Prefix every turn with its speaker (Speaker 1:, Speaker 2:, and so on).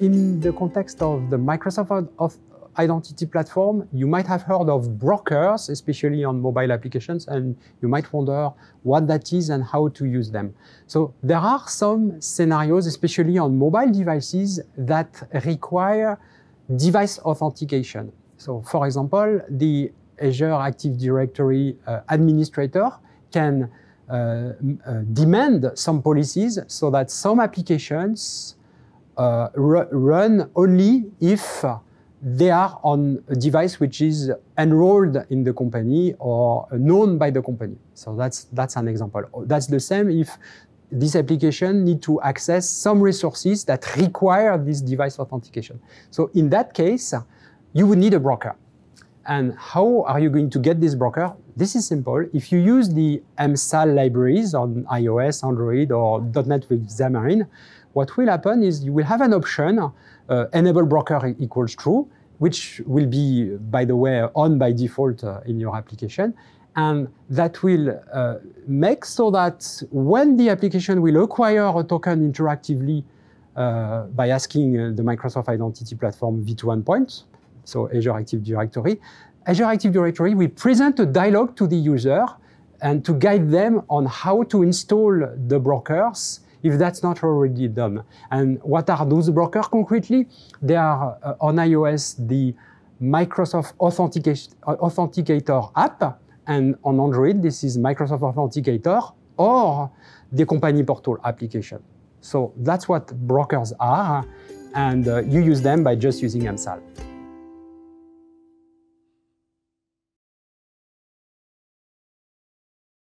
Speaker 1: In the context of the Microsoft of Identity Platform, you might have heard of brokers, especially on mobile applications, and you might wonder what that is and how to use them. So there are some scenarios, especially on mobile devices, that require device authentication. So for example, the Azure Active Directory uh, administrator can uh, uh, demand some policies so that some applications uh, run only if they are on a device which is enrolled in the company or known by the company. So that's, that's an example. That's the same if this application need to access some resources that require this device authentication. So in that case, you would need a broker. And how are you going to get this broker? This is simple. If you use the MSAL libraries on iOS, Android, or .NET with Xamarin, what will happen is you will have an option, uh, enable broker equals true, which will be, by the way, on by default uh, in your application. And that will uh, make so that when the application will acquire a token interactively uh, by asking uh, the Microsoft Identity Platform V2 endpoint, so Azure Active Directory. Azure Active Directory, we present a dialog to the user and to guide them on how to install the brokers if that's not already done. And what are those brokers concretely? They are uh, on iOS the Microsoft Authenticator, Authenticator app, and on Android this is Microsoft Authenticator or the company portal application. So that's what brokers are, and uh, you use them by just using Msal.